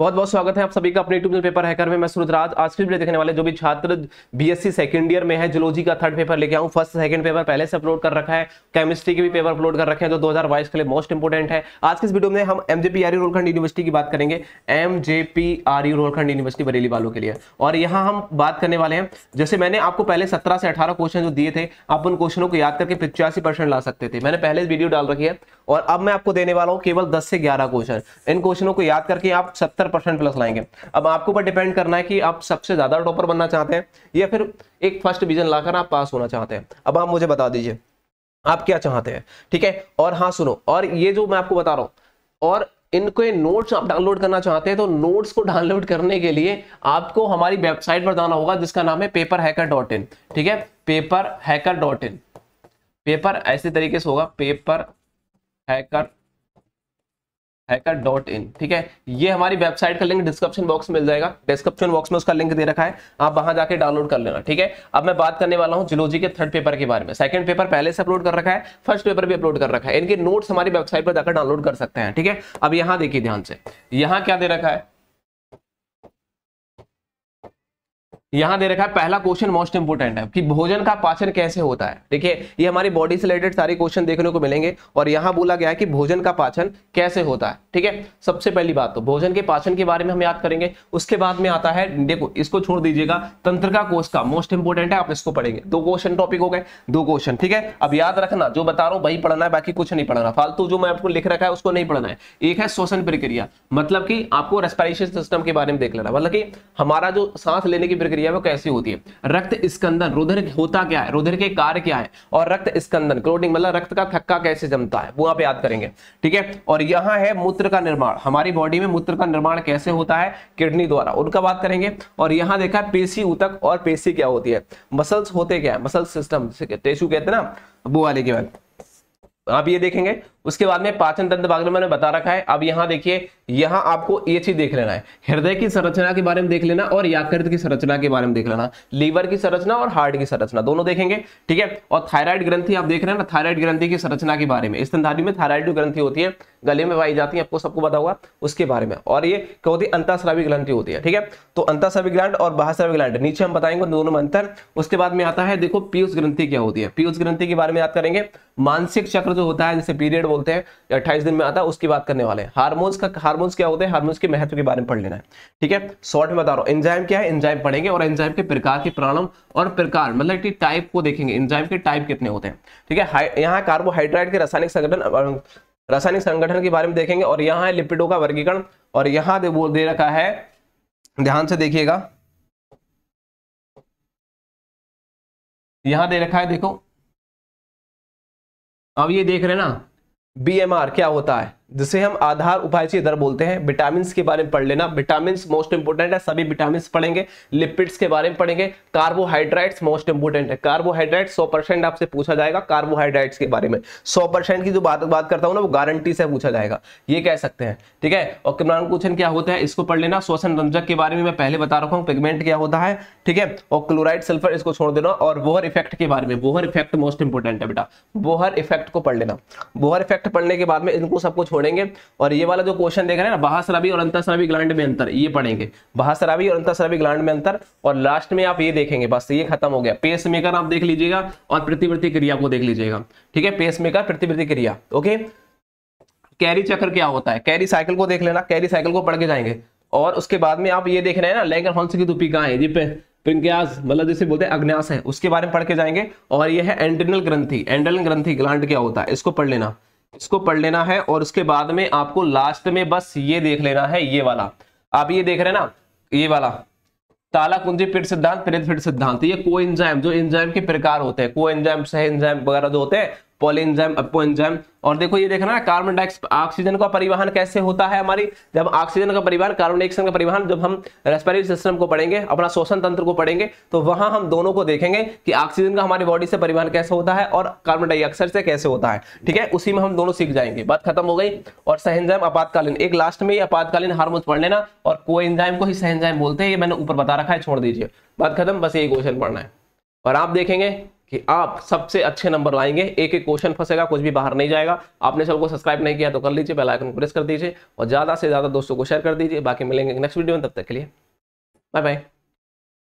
बहुत बहुत स्वागत है आप सभी का अपने यूट्यूब पेपर हैकर में मैं सुरुदराज आज के वीडियो देखने वाले जो भी छात्र बीएससी सेकंड ईयर में है जोलॉजी का थर्ड पेपर लेके आऊँ फर्स्ट सेकंड पेपर पहले से अपलोड कर रखा है केमिस्ट्री के भी पेपर अपलोड कर रखे हैं जो दो हजार के लिए मोस्ट इंपोर्टेंट है आज के इस वीडियो में हम एम जे यूनिवर्सिटी की बात करेंगे एम जे यूनिवर्सिटी बरेली वालों के लिए और यहाँ हम बात करने वाले हैं जैसे मैंने आपको पहले सत्रह से अठारह क्वेश्चन जो दिए थे आप उन क्वेश्चनों को याद करके पिचासी ला सकते थे मैंने पहले वीडियो डाल रखी है और अब मैं आपको देने वाला हूँ केवल दस से ग्यारह क्वेश्चन इन क्वेश्चनों को याद करके आप सत्तर सत्तर परसेंट प्लस लाएंगे अब आपके ऊपर डिपेंड करना है कि आप सबसे ज्यादा टॉपर बनना चाहते हैं या फिर एक फर्स्ट डिविजन लाकर आप पास होना चाहते हैं अब आप मुझे बता दीजिए आप क्या चाहते हैं ठीक है और हाँ सुनो और ये जो मैं आपको बता रहा हूं और इनके नोट्स आप डाउनलोड करना चाहते हैं तो नोट्स को डाउनलोड करने के लिए आपको हमारी वेबसाइट पर जाना होगा जिसका नाम है पेपर हैकर डॉट इन ठीक है paper hacker dot in paper ऐसे तरीके से होगा paper hacker hacker dot in ठीक है ये हमारी वेबसाइट का लिंक डिस्क्रिप्शन बॉक्स में मिल जाएगा डिस्क्रिप्शन बॉक्स में उसका लिंक दे रखा है आप वहां जाके डाउनलोड कर लेना ठीक है अब मैं बात करने वाला हूँ जिलोजी के थर्ड पेपर के बारे में सेकंड पेपर पहले से अपलोड कर रखा है फर्स्ट पेपर भी अपलोड कर रखा है इनके नोट्स हमारी वेबसाइट पर जाकर डाउनलोड कर सकते हैं ठीक है अब यहाँ देखिए ध्यान से यहाँ क्या दे रखा है यहां दे रखा है पहला क्वेश्चन मोस्ट इंपोर्टेंट है कि भोजन का पाचन कैसे होता है देखिए ये हमारी बॉडी से रिलेटेड सारे क्वेश्चन देखने को मिलेंगे और यहां बोला गया है कि भोजन का पाचन कैसे होता है ठीक है सबसे पहली बात तो भोजन के पाचन के बारे में हम याद करेंगे उसके बाद में आता है देखो इसको छोड़ दीजिएगा का कोष का मोस्ट इंपोर्टेंट है आप इसको पढ़ेंगे दो क्वेश्चन टॉपिक हो गए दो क्वेश्चन ठीक है अब याद रखना जो बता रहा हूं वही पढ़ना है बाकी कुछ नहीं पढ़ना फालतू जो मैं आपको लिख रखा है उसको नहीं पढ़ना है एक है श्वसन प्रक्रिया मतलब की आपको रेस्पायरेशन सिस्टम के बारे में देख लेना मतलब की हमारा जो सांस लेने की प्रक्रिया क्रिया वो कैसी होती है रक्त स्कंदन रुधिर होता क्या है रुधिर के कार्य क्या है और रक्त स्कंदन क्लोटिंग मतलब रक्त का थक्का कैसे जमता है वो आप याद करेंगे ठीक है और यहाँ है मूत्र का निर्माण हमारी बॉडी में मूत्र का निर्माण कैसे होता है किडनी द्वारा उनका बात करेंगे और यहाँ देखा पेशी उतक और पेशी क्या होती है मसल्स होते क्या है मसल सिस्टम टेसू कहते हैं ना वो वाले के बाद आप ये देखेंगे उसके बाद में पाचन तंत्र बारे में मैंने बता रखा है अब यहां देखिए यहां आपको ये चीज देख लेना है हृदय की संरचना के बारे में देख लेना और याकृत की संरचना के बारे में देख लेना लीवर की संरचना और हार्ट की संरचना दोनों देखेंगे ठीक है और थायराइड ग्रंथि आप देख रहे हैं ना थायराइड ग्रंथि की संरचना के बारे में स्तनधारी में थायराइड ग्रंथि होती है गले में पाई जाती है आपको सबको पता होगा उसके बारे में और ये क्या होती है अंतरश्रावी ग्रंथि होती है ठीक है तो अंतरश्रावी ग्लैंड और बाहश्रावी ग्लैंड नीचे हम बताएंगे दोनों में अंतर उसके बाद में आता है देखो पीयूष ग्रंथि क्या होती है पीयूष ग्रंथि के बारे में याद करेंगे मानसिक चक्र जो होता है जैसे पीरियड बोलते हैं अट्ठाईस दिन में आता है उसकी बात करने वाले हैं हार्मोन्स का हार्मोन्स क्या होते हैं हार्मोन्स के महत्व के बारे में पढ़ लेना है ठीक है शॉर्ट में बता रहा हूँ एंजाइम क्या है एंजाइम पढ़ेंगे और एंजाइम के प्रकार के प्राणम और प्रकार मतलब की टाइप को देखेंगे एंजाइम के टाइप कितने होते हैं ठीक है यहाँ कार्बोहाइड्रेट के रासायनिक संगठन रासायनिक संगठन के बारे में देखेंगे और यहाँ है लिपिडों का वर्गीकरण और यहाँ दे, दे रखा है ध्यान से देखिएगा यहां दे रखा है देखो अब ये देख रहे ना बीएमआर क्या होता है जिसे हम आधार उपायची दर बोलते हैं विटामिन के बारे में पढ़ लेना विटामिन मोस्ट इंपोर्टेंट है सभी विटामिन पढ़ेंगे लिपिड्स के बारे में पढ़ेंगे कार्बोहाइड्रेट्स मोस्ट इंपोर्टेंट है कार्बोहाइड्रेट सौ परसेंट आपसे पूछा जाएगा कार्बोहाइड्रेट्स के बारे में सौ परसेंट की जो बात बात करता हूँ ना वो गारंटी से पूछा जाएगा ये कह सकते हैं ठीक है और किमरान क्वेश्चन क्या होता है इसको पढ़ लेना श्वसन रंजक के बारे में मैं पहले बता रखा हूँ पिगमेंट क्या होता है ठीक है और क्लोराइड सल्फर इसको छोड़ देना और वोहर इफेक्ट के बारे में वोहर इफेक्ट मोस्ट इंपोर्टेंट है बेटा वोहर इफेक्ट को पढ़ लेना वोहर इफेक्ट पढ़ने के बाद में इनको सबको छोड़ेंगे और ये वाला जो क्वेश्चन देख रहे हैं ना बहासराबी और अंतरसरावी ग्लैंड में अंतर ये पढ़ेंगे बहासराबी और अंतरसरावी ग्लैंड में अंतर और लास्ट में आप ये देखेंगे बस ये खत्म हो गया पेस मेकर आप देख लीजिएगा और प्रतिवृत्ति क्रिया को देख लीजिएगा ठीक है पेस मेकर प्रतिवृत्ति क्रिया ओके कैरी चक्र क्या होता है कैरी साइकिल को देख लेना कैरी साइकिल को पढ़ के जाएंगे और उसके बाद में आप ये देख रहे हैं ना लैंगर हंस की दुपिका है जी पे प्रिंक्यास तो मतलब जैसे बोलते हैं अग्न्यास है उसके बारे में पढ़ के जाएंगे और ये है एंटेनल ग्रंथि एंटेनल ग्रंथि ग्लांड क्या होता है इसको पढ़ लेना इसको पढ़ लेना है और उसके बाद में आपको लास्ट में बस ये देख लेना है ये वाला आप ये देख रहे हैं ना ये वाला ताला कुंजी पिट सिद्धांत प्रेत सिद्धांत ये को इंजाम जो इंजाम के प्रकार होते हैं को इंजाम सह इंजाम वगैरह जो होते हैं पोलेंजाइम अपोएंजाइम और देखो ये देखना है कार्बन डाइऑक्साइड ऑक्सीजन का परिवहन कैसे होता है हमारी जब ऑक्सीजन का परिवहन कार्बन डाइऑक्साइड का परिवहन जब हम रेस्पिरेटरी सिस्टम को पढ़ेंगे अपना शोषण तंत्र को पढ़ेंगे तो वहां हम दोनों को देखेंगे कि ऑक्सीजन का हमारी बॉडी से परिवहन कैसे होता है और कार्बन डाइऑक्साइड से कैसे होता है ठीक है उसी में हम दोनों सीख जाएंगे बात खत्म हो गई और सहेंजाइम आपातकालीन एक लास्ट में ही आपातकालीन हार्मोन पढ़ लेना और को को ही सहेंजाइम बोलते हैं ये मैंने ऊपर बता रखा है छोड़ दीजिए बात खत्म बस यही क्वेश्चन पढ़ना है और आप देखेंगे कि आप सबसे अच्छे नंबर लाएंगे एक एक क्वेश्चन फंसेगा कुछ भी बाहर नहीं जाएगा आपने चैनल को सब्सक्राइब नहीं किया तो कर लीजिए बेल आइकन को प्रेस कर दीजिए और ज़्यादा से ज़्यादा दोस्तों को शेयर कर दीजिए बाकी मिलेंगे नेक्स्ट वीडियो में तब तक के लिए बाय बाय